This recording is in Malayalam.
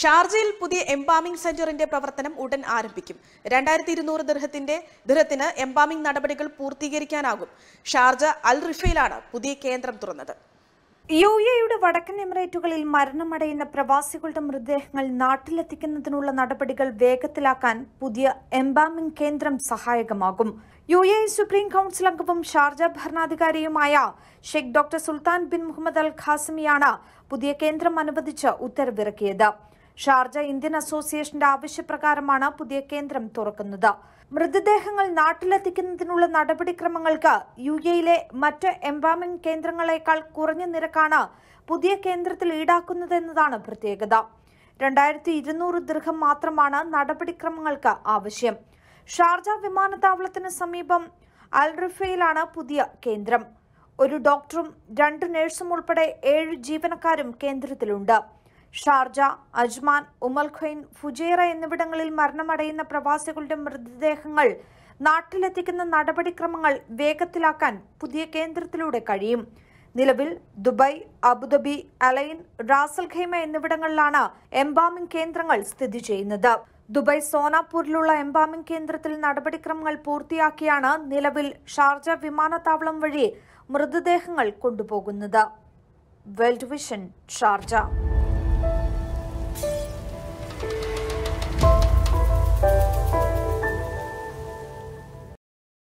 ഷാർജയിൽ പുതിയ എംബാമിംഗ് സെന്ററിന്റെ പ്രവർത്തനം ഉടൻ ആരംഭിക്കും രണ്ടായിരത്തി ഇരുന്നൂറ് ദൃഹത്തിന്റെ ദൃഹത്തിന് എംബാമിംഗ് നടപടികൾ പൂർത്തീകരിക്കാനാകും ഷാർജ അൽ റിഫയിലാണ് പുതിയ കേന്ദ്രം തുറന്നത് യു എയുടെ വടക്കൻ എമിറേറ്റുകളിൽ മരണമടയുന്ന പ്രവാസികളുടെ മൃതദേഹങ്ങൾ നാട്ടിലെത്തിക്കുന്നതിനുള്ള നടപടികൾ വേഗത്തിലാക്കാൻ പുതിയ എംബാമിംഗ് കേന്ദ്രം സഹായകമാകും യു എ സുപ്രീം കൌൺസിൽ അംഗവും ഷാർജ ഭരണാധികാരിയുമായ Sheikh doctor Sultan bin Muhammad Al ഖാസിമിയാണ് പുതിയ കേന്ദ്രം അനുവദിച്ച് ഉത്തരവിറക്കിയത് ഷാർജ ഇന്ത്യൻ അസോസിയേഷന്റെ ആവശ്യപ്രകാരമാണ് പുതിയ കേന്ദ്രം തുറക്കുന്നത് മൃതദേഹങ്ങൾ നാട്ടിലെത്തിക്കുന്നതിനുള്ള നടപടിക്രമങ്ങൾക്ക് യു എയിലെ മറ്റ് എംബാമിംഗ് കേന്ദ്രങ്ങളെക്കാൾ കുറഞ്ഞ നിരക്കാണ് പുതിയ കേന്ദ്രത്തിൽ ഈടാക്കുന്നതെന്നതാണ് പ്രത്യേകത രണ്ടായിരത്തി ഇരുന്നൂറ് ദീർഘം മാത്രമാണ് നടപടിക്രമങ്ങൾക്ക് ആവശ്യം ഷാർജ വിമാനത്താവളത്തിന് സമീപം അൽറിഫയിലാണ് പുതിയ കേന്ദ്രം ഒരു ഡോക്ടറും രണ്ട് നഴ്സും ഉൾപ്പെടെ ഏഴ് ജീവനക്കാരും കേന്ദ്രത്തിലുണ്ട് Sharjah Ajman Umm Al Quwain Fujairah Fujairah എന്നിവിടങ്ങളിൽ മരണമടയുന്ന പ്രവാസികളുടെ മൃതദേഹങ്ങൾ നാട്ടിലെത്തിക്കുന്ന നടപടിക്രമങ്ങൾ വേഗത്തിലാക്കാൻ പുതിയ കേന്ദ്രത്തിലൂടെ കഴിയും നിലവിൽ Dubai Abu Dhabi Al Ain Ras Al Khaimah എന്നിവിടങ്ങളിലാണ് എംബാമിംഗ് കേന്ദ്രങ്ങൾ സ്ഥിതി ചെയ്യുന്നത് ദുബായ് സോനാപൂരിലുള്ള എംബാമിംഗ് കേന്ദ്രത്തിൽ നടപടിക്രമങ്ങൾ പൂർത്തിയാക്കിയാണ് നിലവിൽ ഷാർജ വിമാനത്താവളം വഴി മൃതദേഹങ്ങൾ കൊണ്ടുപോകുന്നത് വേൾഡ് വിഷൻ ഷാർജ